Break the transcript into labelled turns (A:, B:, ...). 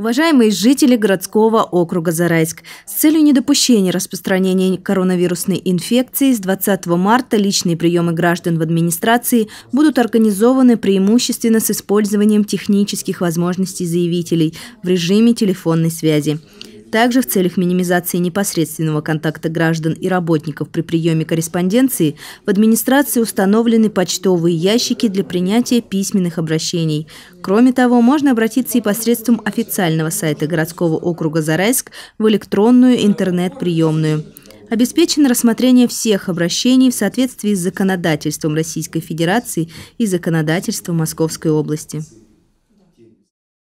A: Уважаемые жители городского округа Зарайск, с целью недопущения распространения коронавирусной инфекции с 20 марта личные приемы граждан в администрации будут организованы преимущественно с использованием технических возможностей заявителей в режиме телефонной связи. Также в целях минимизации непосредственного контакта граждан и работников при приеме корреспонденции в администрации установлены почтовые ящики для принятия письменных обращений. Кроме того, можно обратиться и посредством официального сайта городского округа Зарайск в электронную интернет-приемную обеспечено рассмотрение всех обращений в соответствии с законодательством Российской Федерации и законодательством Московской области.